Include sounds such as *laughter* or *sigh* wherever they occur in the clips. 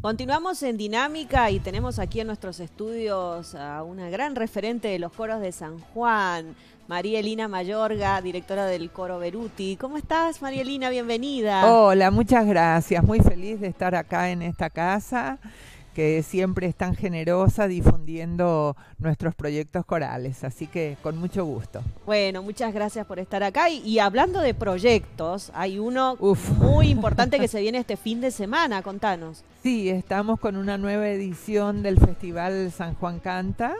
Continuamos en dinámica y tenemos aquí en nuestros estudios a una gran referente de los coros de San Juan, María Elina Mayorga, directora del coro Beruti. ¿Cómo estás, María Elina? Bienvenida. Hola, muchas gracias. Muy feliz de estar acá en esta casa que siempre es tan generosa difundiendo nuestros proyectos corales. Así que con mucho gusto. Bueno, muchas gracias por estar acá. Y, hablando de proyectos, hay uno muy importante que *laughs* se viene este fin de semana. Contanos. Sí, estamos con una nueva edición del Festival San Juan Canta.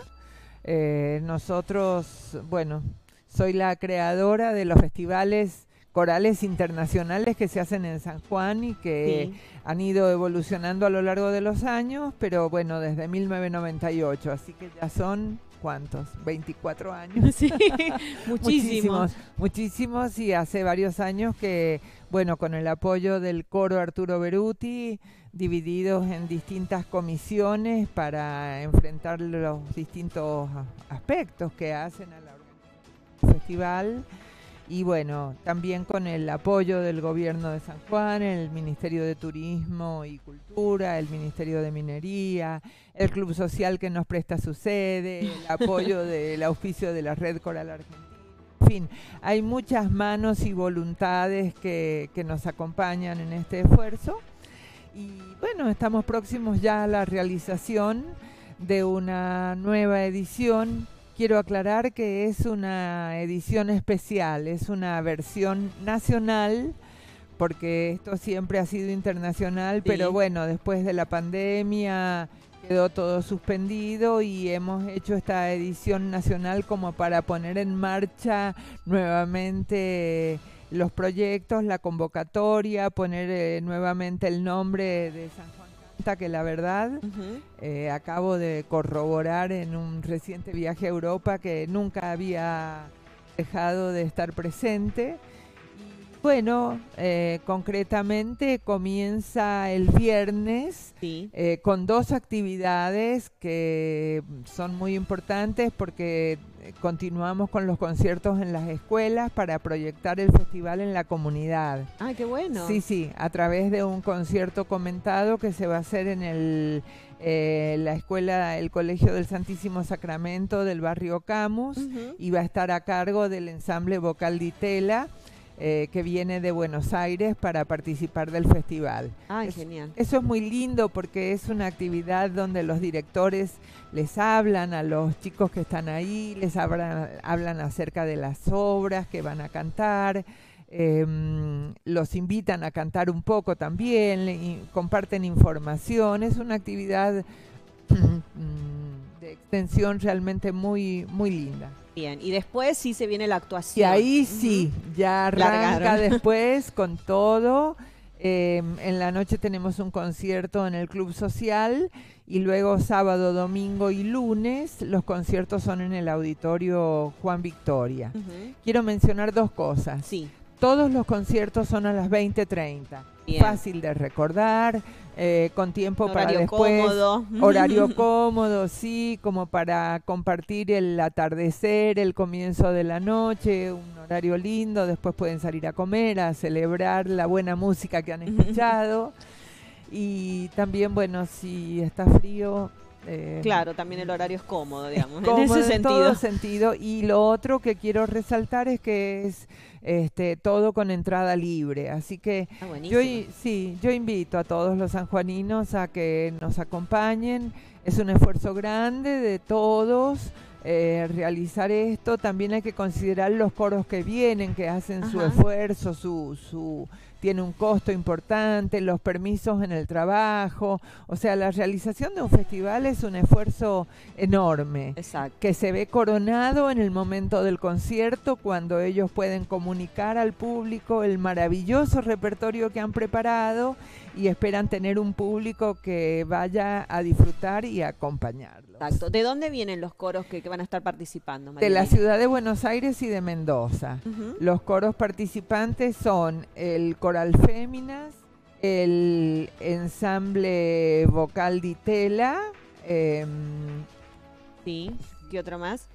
Eh, nosotros, bueno, soy la creadora de los festivales corales internacionales que se hacen en San Juan y que han ido evolucionando a lo largo de los años, pero bueno, desde 1998, así que ya son cuántos, 24 años. *laughs* Sí, *laughs* muchísimos. muchísimos. y hace varios años que, bueno, con el apoyo del coro Arturo Beruti, divididos en distintas comisiones para enfrentar los distintos aspectos que hacen a la festival y bueno, también con el apoyo del gobierno de San Juan, el Ministerio de Turismo y Cultura, el Ministerio de Minería, el Club Social que nos presta su sede, el apoyo *laughs* del oficio de la Red Coral Argentina. En fin, hay muchas manos y voluntades que, que nos acompañan en este esfuerzo. Y bueno, estamos próximos ya a la realización de una nueva edición quiero aclarar que es una edición especial, es una versión nacional porque esto siempre ha sido internacional, pero bueno, después de la pandemia quedó todo suspendido y hemos hecho esta edición nacional como para poner en marcha nuevamente los proyectos, la convocatoria, poner eh, nuevamente el nombre de San que la verdad eh, acabo de corroborar en un reciente viaje a Europa que nunca había dejado de estar presente bueno, eh, concretamente comienza el viernes eh, con dos actividades que son muy importantes porque eh, continuamos con los conciertos en las escuelas para proyectar el festival en la comunidad. Ah, qué bueno. Sí, sí, a través de un concierto comentado que se va a hacer en la escuela, el Colegio del Santísimo Sacramento del barrio Camus y va a estar a cargo del ensamble vocal Ditela. Tela. Eh, que viene de Buenos Aires para participar del festival. Ah, genial. Eso es muy lindo porque es una actividad donde los directores les hablan a los chicos que están ahí, les hablan, hablan acerca de las obras que van a cantar. Em, los invitan a cantar un poco también, y comparten información, es una actividad *clears throat* mm, de extensión realmente muy, muy linda. Bien, y después sí se viene la actuación. Y ahí sí, ya arranca *laughs* después con todo. Em, en la noche tenemos un concierto en el Club Social y luego sábado, domingo y lunes los conciertos son en el auditorio Juan Victoria. Quiero mencionar dos cosas. Sí. Todos los conciertos son a las 20:30. Fácil de recordar, eh, con tiempo para después. Horario *laughs* cómodo, sí, como para compartir el atardecer, el comienzo de la noche, un horario lindo. Después pueden salir a comer, a celebrar la buena música que han escuchado. y también, bueno, si está frío, eh, claro, también el horario es cómodo, digamos, en ese Todo sentido. Y lo otro que quiero resaltar es que es este, todo con entrada libre. Así que ah, yo, sí, yo invito a todos los sanjuaninos a que nos acompañen. Es un esfuerzo grande de todos. Eh, realizar esto, también hay que considerar los coros que vienen, que hacen su esfuerzo, su, su tiene un costo importante, los permisos en el trabajo, o sea, la realización de un festival es un esfuerzo enorme, que se ve coronado en el momento del concierto, cuando ellos pueden comunicar al público el maravilloso repertorio que han preparado y esperan tener un público que vaya a disfrutar y a acompañar. Exacto. ¿De dónde vienen los coros que, van a estar participando? De la ciudad de Buenos Aires y de Mendoza. Los coros participantes son el Coral Féminas, el ensamble vocal Ditela. Eh, em, sí, ¿qué otro más?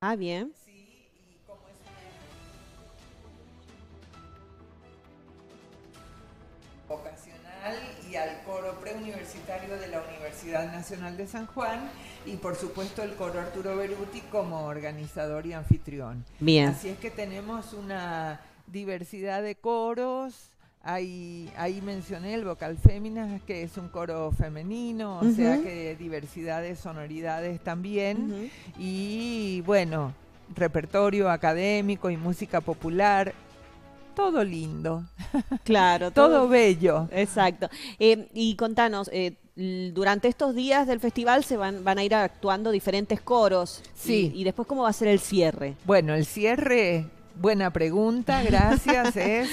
Ah, bien. Universitario de la Universidad Nacional de San Juan y por supuesto el coro Arturo Beruti como organizador y anfitrión. Bien. Así es que tenemos una diversidad de coros. Ahí, ahí mencioné el vocal féminas, que es un coro femenino, o sea que diversidad sonoridades también. Y bueno, repertorio académico y música popular, todo lindo. Claro, *laughs* todo, bello. Exacto. Eh, y contanos, eh, durante estos días del festival se van, van a ir actuando diferentes coros. Sí. y, después, ¿cómo va a ser el cierre? Bueno, el cierre Buena pregunta, gracias. *laughs* es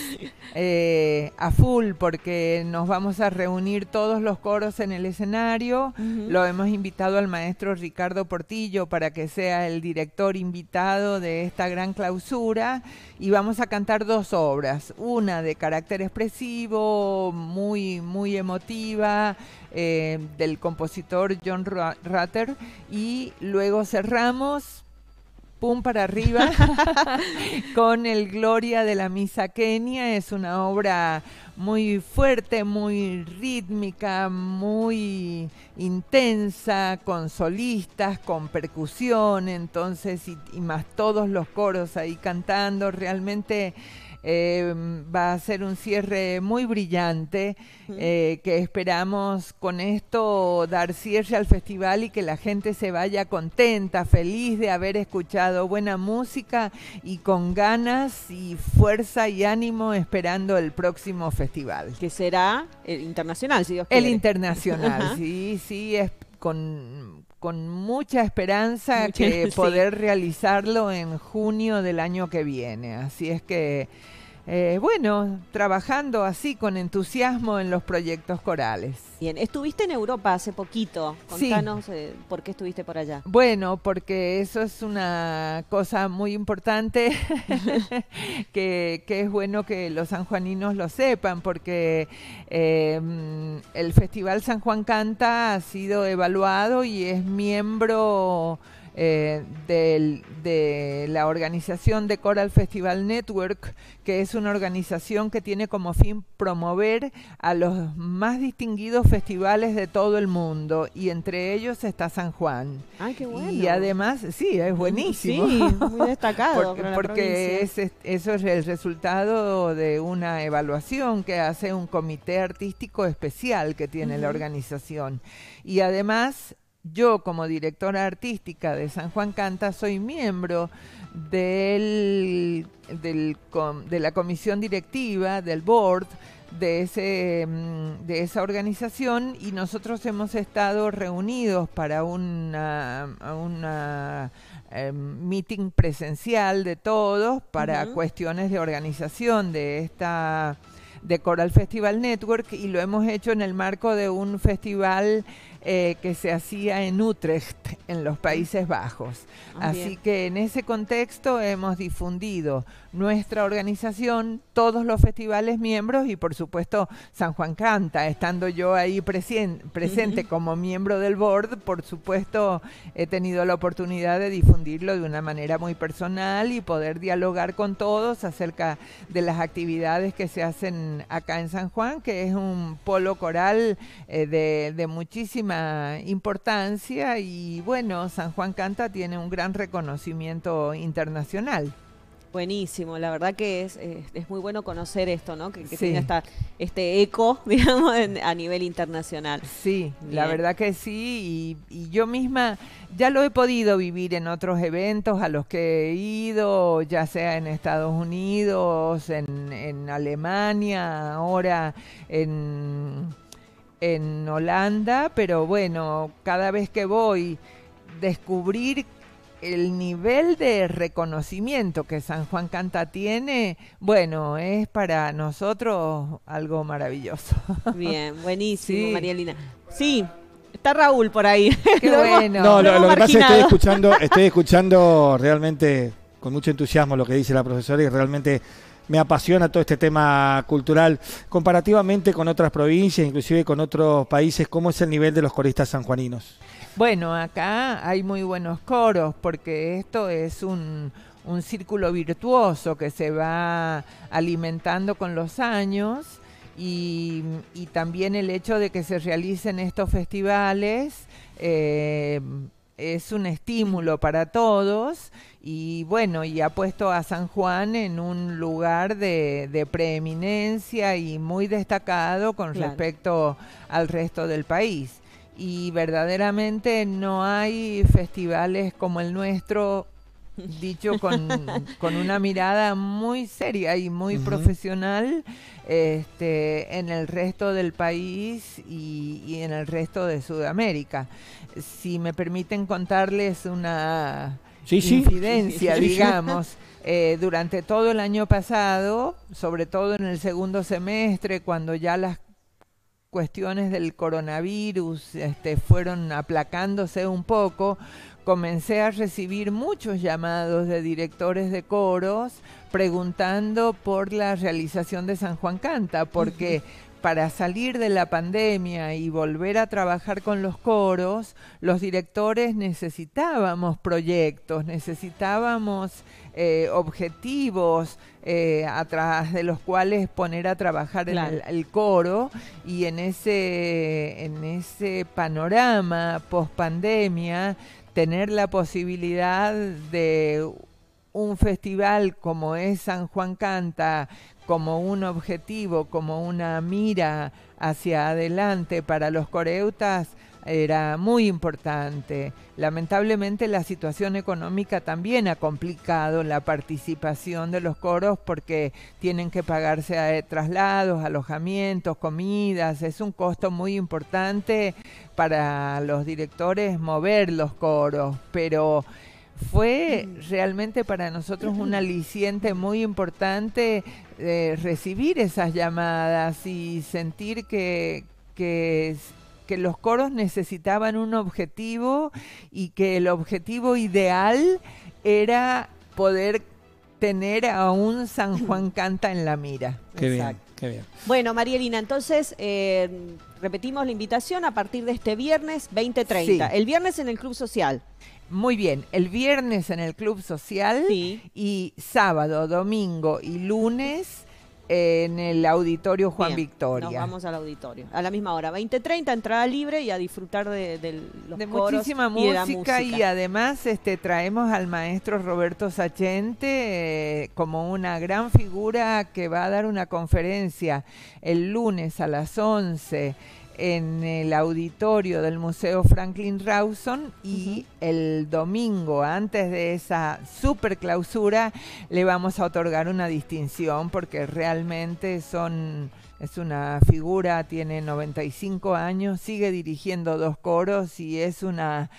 eh, a full porque nos vamos a reunir todos los coros en el escenario. Lo hemos invitado al maestro Ricardo Portillo para que sea el director invitado de esta gran clausura y vamos a cantar dos obras, una de carácter expresivo, muy muy emotiva, eh, del compositor John Rutter y luego cerramos pum para arriba *laughs* con el Gloria de la Misa Kenia. Es una obra muy fuerte, muy rítmica, muy intensa, con solistas, con percusión, entonces, y, más todos los coros ahí cantando. Realmente Em, va a ser un cierre muy brillante eh, que esperamos con esto dar cierre al festival y que la gente se vaya contenta, feliz de haber escuchado buena música y con ganas y fuerza y ánimo esperando el próximo festival. Que será el internacional, si Dios quiere. El internacional, sí, sí, es con, con mucha esperanza que *laughs* poder realizarlo en junio del año que viene. Así es que eh, bueno, trabajando así con entusiasmo en los proyectos corales. Bien, estuviste en Europa hace poquito. Contanos eh, por qué estuviste por allá. Bueno, porque eso es una cosa muy importante *laughs* que, es bueno que los sanjuaninos lo sepan, porque eh, el Festival San Juan Canta ha sido evaluado y es miembro. Eh, de la organización de Coral Festival Network, que es una organización que tiene como fin promover a los más distinguidos festivales de todo el mundo y entre ellos está San Juan. qué bueno. Y además, sí, es mm, buenísimo. Sí, muy *laughs* destacado. porque, es, eso es el resultado de una evaluación que hace un comité artístico especial que tiene la organización. Y además yo como directora artística de San Juan Canta soy miembro del, de la comisión directiva, del board de, ese, mm, de esa organización y nosotros hemos estado reunidos para una, em, meeting presencial de todos para cuestiones de organización de esta de Coral Festival Network y lo hemos hecho en el marco de un festival eh, que se hacía en Utrecht, en los Países Bajos. Ah, Así que en ese contexto hemos difundido nuestra organización, todos los festivales miembros y por supuesto San Juan Canta, estando yo ahí presente *laughs* como miembro del board, por supuesto he tenido la oportunidad de difundirlo de una manera muy personal y poder dialogar con todos acerca de las actividades que se hacen acá en San Juan, que es un polo coral eh, de, de importancia y bueno, San Juan Canta tiene un gran reconocimiento internacional. Buenísimo, la verdad que es, eh, es, muy bueno conocer esto, ¿no? Que, que tiene este eco, *laughs* digamos, a nivel internacional. Sí, la verdad que sí, y, yo misma ya lo he podido vivir en otros eventos a los que he ido, ya sea en Estados Unidos, en, en Alemania, ahora en en Holanda, pero bueno, cada vez que voy, descubrir el nivel de reconocimiento que San Juan Canta tiene, bueno, es para nosotros algo maravilloso. *laughs* Bien, buenísimo, María Lina. Sí, está Raúl por ahí. Qué *laughs* bueno. No, lo, que pasa es que estoy escuchando, estoy *laughs* escuchando realmente con mucho entusiasmo lo que dice la profesora y realmente me apasiona todo este tema cultural. Comparativamente con otras provincias, inclusive con otros países, ¿cómo es el nivel de los coristas sanjuaninos? Bueno, acá hay muy buenos coros porque esto es un, círculo virtuoso que se va alimentando con los años. Y, también el hecho de que se realicen estos festivales eh, es un estímulo para todos y bueno, y ha puesto a San Juan en un lugar de, preeminencia y muy destacado con respecto al resto del país. Y verdaderamente no hay festivales como el nuestro dicho *laughs* con, una mirada muy seria y muy profesional este, en el resto del país y, en el resto de Sudamérica. Si me permiten contarles una incidencia, digamos. Eh, durante todo el año pasado, sobre todo en el segundo semestre, cuando ya las cuestiones del coronavirus este, fueron aplacándose un poco, comencé a recibir muchos llamados de directores de coros preguntando por la realización de San Juan Canta, porque para salir de la pandemia y volver a trabajar con los coros, los directores necesitábamos proyectos, necesitábamos eh, objetivos eh, atrás de los cuales poner a trabajar el, coro y en ese, en ese panorama post pandemia tener la posibilidad de un festival como es San Juan Canta, como un objetivo, como una mira hacia adelante para los coreutas, era muy importante. Lamentablemente la situación económica también ha complicado la participación de los coros porque tienen que pagarse a eh, traslados, alojamientos, comidas. Es un costo muy importante para los directores mover los coros, pero fue realmente para nosotros un aliciente muy importante eh, recibir esas llamadas y sentir que, que que los coros necesitaban un objetivo y que el objetivo ideal era poder tener a un San Juan *laughs* Canta en la mira. Qué Bien, qué bien. Bueno, Marielina, entonces eh, repetimos la invitación a partir de este viernes 20.30. El viernes en el Club Social. Muy bien, el viernes en el Club Social y sábado, domingo y lunes en el auditorio Juan Victoria. Nos vamos al auditorio, a la misma hora, 20.30, entrada libre y a disfrutar de, los de muchísima música y, además este traemos al maestro Roberto Sachente eh, como una gran figura que va a dar una conferencia el lunes a las 11 en el auditorio del Museo Franklin Rawson y el domingo antes de esa super clausura le vamos a otorgar una distinción porque realmente son es una figura, tiene 95 años, sigue dirigiendo dos coros y es una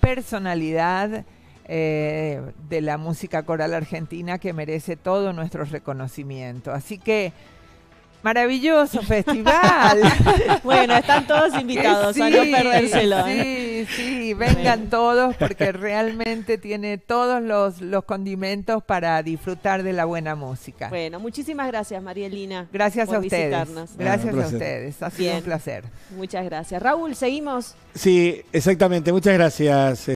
personalidad eh, de la música coral argentina que merece todo nuestro reconocimiento. Así que Maravilloso festival. *laughs* bueno, están todos invitados sí, Sí, ¿eh? sí, vengan todos porque *laughs* realmente tiene todos los, los condimentos para disfrutar de la buena música. Bueno, muchísimas gracias, Marielina. Gracias a ustedes. Gracias a ustedes. Ha sido un placer. Muchas gracias. Raúl, ¿seguimos? Sí, exactamente. Muchas gracias.